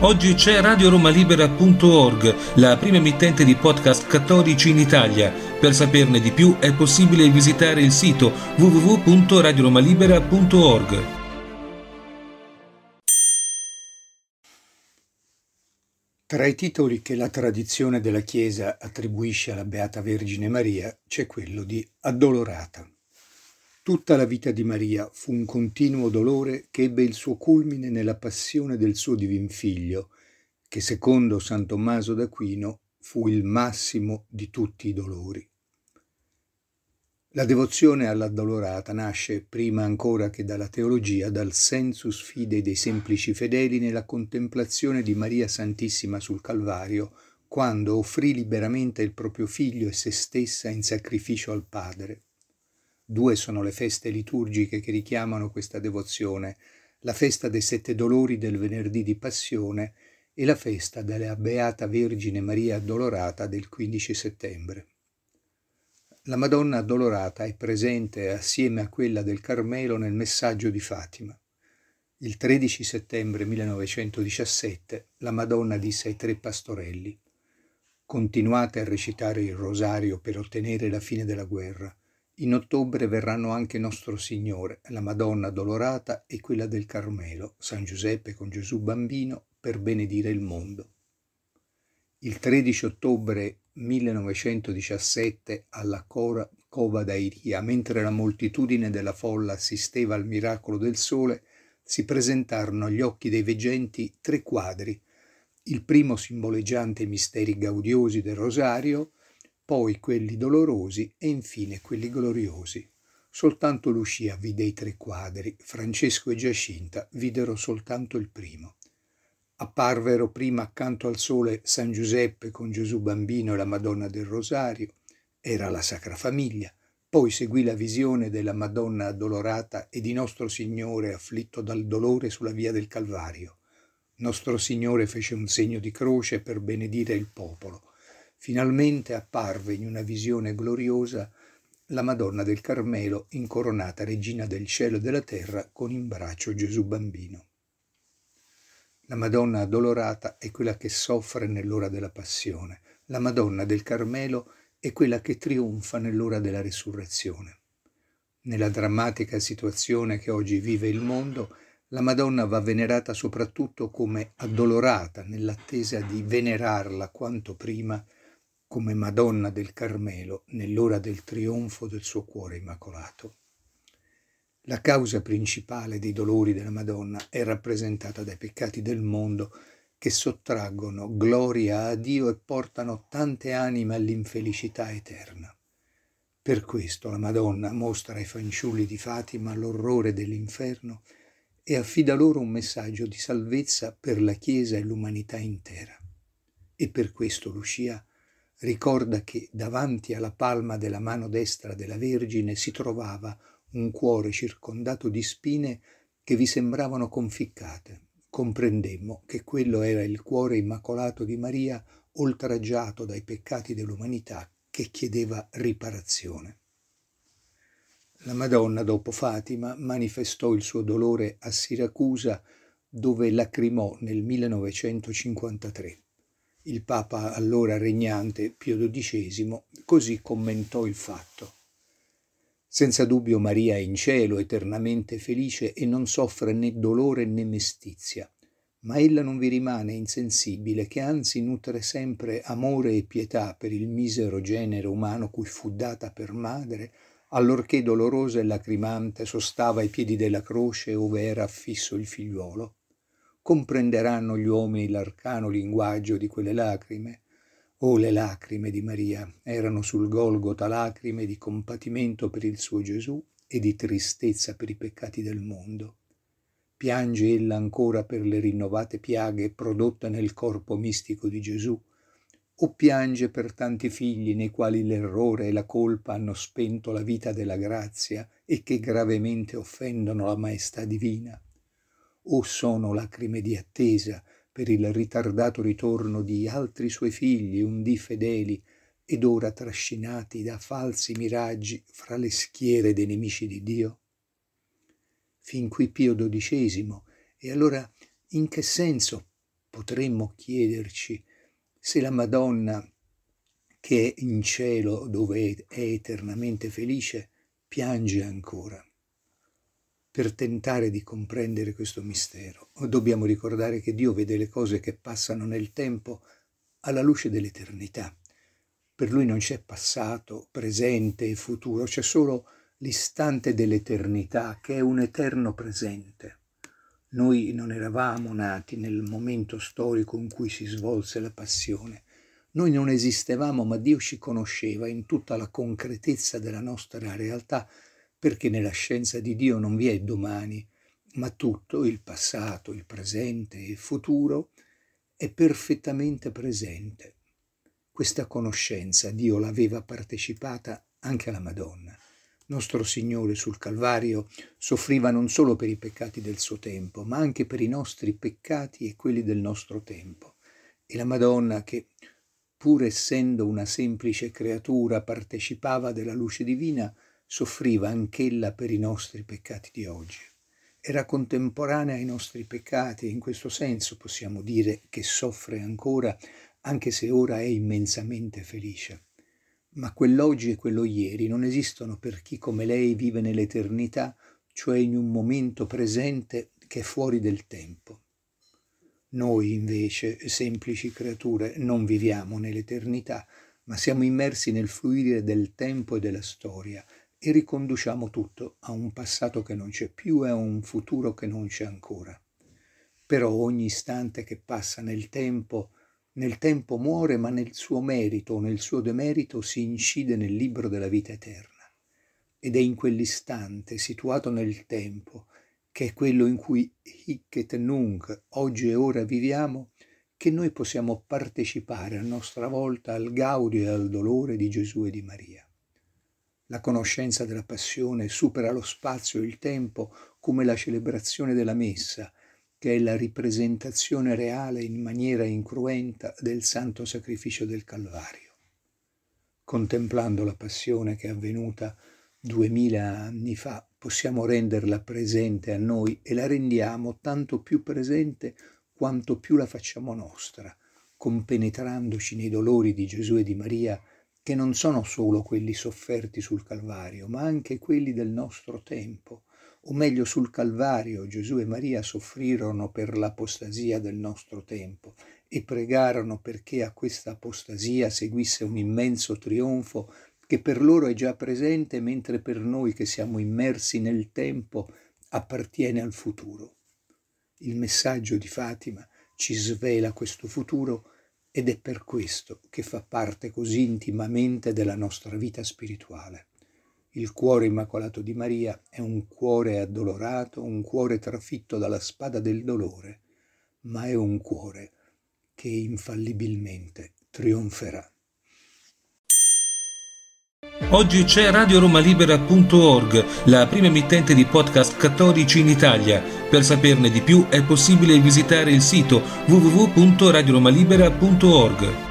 Oggi c'è radioromalibera.org, la prima emittente di podcast cattolici in Italia. Per saperne di più è possibile visitare il sito www.radioromalibera.org. Tra i titoli che la tradizione della Chiesa attribuisce alla Beata Vergine Maria c'è quello di Addolorata. Tutta la vita di Maria fu un continuo dolore che ebbe il suo culmine nella passione del suo divin figlio, che secondo San Tommaso d'Aquino fu il massimo di tutti i dolori. La devozione all'addolorata nasce, prima ancora che dalla teologia, dal sensus fide dei semplici fedeli nella contemplazione di Maria Santissima sul Calvario, quando offrì liberamente il proprio figlio e se stessa in sacrificio al Padre. Due sono le feste liturgiche che richiamano questa devozione, la festa dei sette dolori del venerdì di passione e la festa della Beata Vergine Maria Addolorata del 15 settembre. La Madonna Addolorata è presente assieme a quella del Carmelo nel messaggio di Fatima. Il 13 settembre 1917 la Madonna disse ai tre pastorelli Continuate a recitare il rosario per ottenere la fine della guerra. In ottobre verranno anche Nostro Signore, la Madonna Dolorata e quella del Carmelo, San Giuseppe con Gesù Bambino, per benedire il mondo. Il 13 ottobre 1917 alla Cora, Cova d'Airia, mentre la moltitudine della folla assisteva al miracolo del sole, si presentarono agli occhi dei veggenti tre quadri, il primo simboleggiante i misteri gaudiosi del rosario, poi quelli dolorosi e infine quelli gloriosi. Soltanto Lucia vide i tre quadri, Francesco e Giacinta videro soltanto il primo. Apparvero prima accanto al sole San Giuseppe con Gesù bambino e la Madonna del Rosario, era la Sacra Famiglia, poi seguì la visione della Madonna addolorata e di Nostro Signore afflitto dal dolore sulla via del Calvario. Nostro Signore fece un segno di croce per benedire il popolo finalmente apparve in una visione gloriosa la Madonna del Carmelo incoronata regina del cielo e della terra con in braccio Gesù bambino. La Madonna addolorata è quella che soffre nell'ora della passione, la Madonna del Carmelo è quella che trionfa nell'ora della resurrezione. Nella drammatica situazione che oggi vive il mondo, la Madonna va venerata soprattutto come addolorata nell'attesa di venerarla quanto prima come Madonna del Carmelo nell'ora del trionfo del suo cuore immacolato. La causa principale dei dolori della Madonna è rappresentata dai peccati del mondo che sottraggono gloria a Dio e portano tante anime all'infelicità eterna. Per questo la Madonna mostra ai fanciulli di Fatima l'orrore dell'inferno e affida loro un messaggio di salvezza per la Chiesa e l'umanità intera. E per questo Lucia Ricorda che davanti alla palma della mano destra della Vergine si trovava un cuore circondato di spine che vi sembravano conficcate. Comprendemmo che quello era il cuore immacolato di Maria, oltraggiato dai peccati dell'umanità, che chiedeva riparazione. La Madonna, dopo Fatima, manifestò il suo dolore a Siracusa, dove lacrimò nel 1953. Il Papa allora regnante Pio XII così commentò il fatto. Senza dubbio Maria è in cielo eternamente felice e non soffre né dolore né mestizia, ma ella non vi rimane insensibile che anzi nutre sempre amore e pietà per il misero genere umano cui fu data per madre allorché dolorosa e lacrimante sostava ai piedi della croce ove era affisso il figliuolo comprenderanno gli uomini l'arcano linguaggio di quelle lacrime. Oh, le lacrime di Maria erano sul Golgota lacrime di compatimento per il suo Gesù e di tristezza per i peccati del mondo. Piange ella ancora per le rinnovate piaghe prodotte nel corpo mistico di Gesù, o piange per tanti figli nei quali l'errore e la colpa hanno spento la vita della grazia e che gravemente offendono la maestà divina o sono lacrime di attesa per il ritardato ritorno di altri suoi figli un undì fedeli ed ora trascinati da falsi miraggi fra le schiere dei nemici di Dio? Fin qui Pio XII, e allora in che senso potremmo chiederci se la Madonna, che è in cielo dove è eternamente felice, piange ancora? per tentare di comprendere questo mistero. Dobbiamo ricordare che Dio vede le cose che passano nel tempo alla luce dell'eternità. Per lui non c'è passato, presente e futuro, c'è solo l'istante dell'eternità che è un eterno presente. Noi non eravamo nati nel momento storico in cui si svolse la passione. Noi non esistevamo, ma Dio ci conosceva in tutta la concretezza della nostra realtà perché nella scienza di Dio non vi è domani, ma tutto, il passato, il presente e il futuro, è perfettamente presente. Questa conoscenza Dio l'aveva partecipata anche alla Madonna. Nostro Signore sul Calvario soffriva non solo per i peccati del suo tempo, ma anche per i nostri peccati e quelli del nostro tempo. E la Madonna, che pur essendo una semplice creatura partecipava della luce divina, soffriva anch'ella per i nostri peccati di oggi. Era contemporanea ai nostri peccati e in questo senso possiamo dire che soffre ancora, anche se ora è immensamente felice. Ma quell'oggi e quello ieri non esistono per chi come lei vive nell'eternità, cioè in un momento presente che è fuori del tempo. Noi invece, semplici creature, non viviamo nell'eternità, ma siamo immersi nel fluire del tempo e della storia, e riconduciamo tutto a un passato che non c'è più e a un futuro che non c'è ancora. Però ogni istante che passa nel tempo, nel tempo muore, ma nel suo merito o nel suo demerito si incide nel libro della vita eterna. Ed è in quell'istante, situato nel tempo, che è quello in cui hic et nunc, oggi e ora viviamo, che noi possiamo partecipare a nostra volta al gaudio e al dolore di Gesù e di Maria. La conoscenza della passione supera lo spazio e il tempo come la celebrazione della messa, che è la ripresentazione reale in maniera incruenta del santo sacrificio del Calvario. Contemplando la passione che è avvenuta duemila anni fa, possiamo renderla presente a noi e la rendiamo tanto più presente quanto più la facciamo nostra, compenetrandoci nei dolori di Gesù e di Maria, che non sono solo quelli sofferti sul Calvario, ma anche quelli del nostro tempo, o meglio sul Calvario Gesù e Maria soffrirono per l'apostasia del nostro tempo e pregarono perché a questa apostasia seguisse un immenso trionfo che per loro è già presente mentre per noi che siamo immersi nel tempo appartiene al futuro. Il messaggio di Fatima ci svela questo futuro ed è per questo che fa parte così intimamente della nostra vita spirituale. Il cuore immacolato di Maria è un cuore addolorato, un cuore trafitto dalla spada del dolore, ma è un cuore che infallibilmente trionferà. Oggi c'è RadioRomaLibera.org, la prima emittente di podcast cattolici in Italia per saperne di più è possibile visitare il sito www.radiomalibera.org.